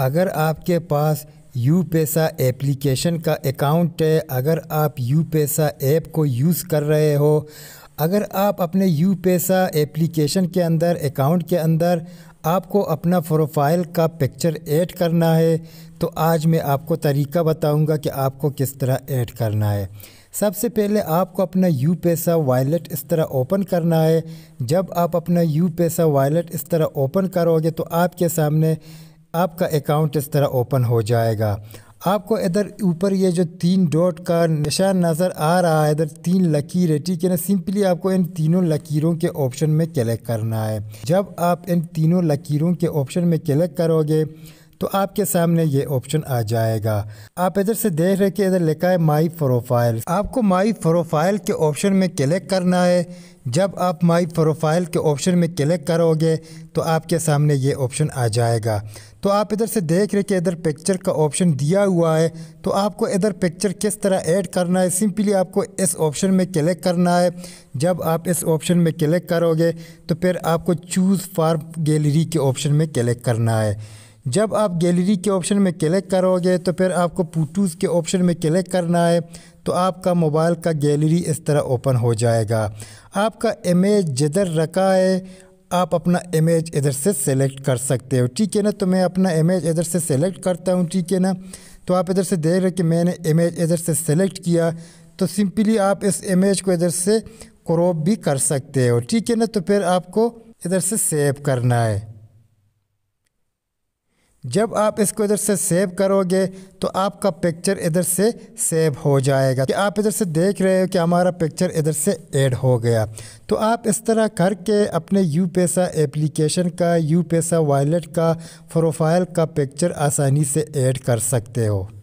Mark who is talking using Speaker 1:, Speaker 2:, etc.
Speaker 1: अगर आपके पास यू पैसा एप्लीकेशन का अकाउंट है अगर आप यू पैसा ऐप को यूज़ कर रहे हो अगर आप अपने यू पैसा एप्लीकेशन के अंदर अकाउंट के अंदर आपको अपना प्रोफाइल का पिक्चर ऐड करना है तो आज मैं आपको तरीका बताऊंगा कि आपको किस तरह ऐड करना है सबसे पहले आपको अपना यू पैसा वॉलेट इस तरह ओपन करना है जब आप अपना यू पैसा वॉलेट इस तरह ओपन करोगे तो आपके सामने आपका अकाउंट इस तरह ओपन हो जाएगा आपको इधर ऊपर ये जो तीन डॉट का निशान नज़र आ रहा है इधर तीन लकीर है ठीक है ना सिंपली आपको इन तीनों लकीरों के ऑप्शन में क्लिक करना है जब आप इन तीनों लकीरों के ऑप्शन में क्लिक करोगे तो आपके सामने ये ऑप्शन आ जाएगा आप इधर से देख रहे कि इधर लिखा है माई प्रोफाइल आपको माई प्रोफाइल के ऑप्शन में क्लिक करना है जब आप माई प्रोफाइल के ऑप्शन में क्लिक करोगे तो आपके सामने ये ऑप्शन आ जाएगा तो आप इधर से देख रहे कि इधर पिक्चर का ऑप्शन दिया हुआ है तो आपको इधर पिक्चर किस तरह ऐड करना है सिंपली आपको इस ऑप्शन में क्लिक करना है जब आप इस ऑप्शन में क्लिक करोगे तो फिर आपको चूज़ फार गैलरी के ऑप्शन में क्लिक करना है जब आप गैलरी के ऑप्शन में क्लिक करोगे तो फिर आपको पुटूज के ऑप्शन में क्लिक करना है तो आपका मोबाइल का गैलरी इस तरह ओपन हो जाएगा आपका इमेज जिधर रखा है आप अपना इमेज इधर से सेलेक्ट कर सकते हो ठीक है ना तो मैं अपना इमेज इधर से सेलेक्ट करता हूँ ठीक है ना तो आप इधर से देख रहे कि मैंने इमेज इधर से सेलेक्ट किया तो सिंपली आप इस इमेज को इधर से क्रॉप भी कर सकते हो ठीक है ना तो फिर आपको इधर से सेव करना है जब आप इसको इधर से सेव करोगे तो आपका पिक्चर इधर से सेव हो जाएगा कि आप इधर से देख रहे हो कि हमारा पिक्चर इधर से ऐड हो गया तो आप इस तरह करके अपने यू पैसा एप्लीकेशन का यू पैसा वॉलेट का प्रोफाइल का पिक्चर आसानी से ऐड कर सकते हो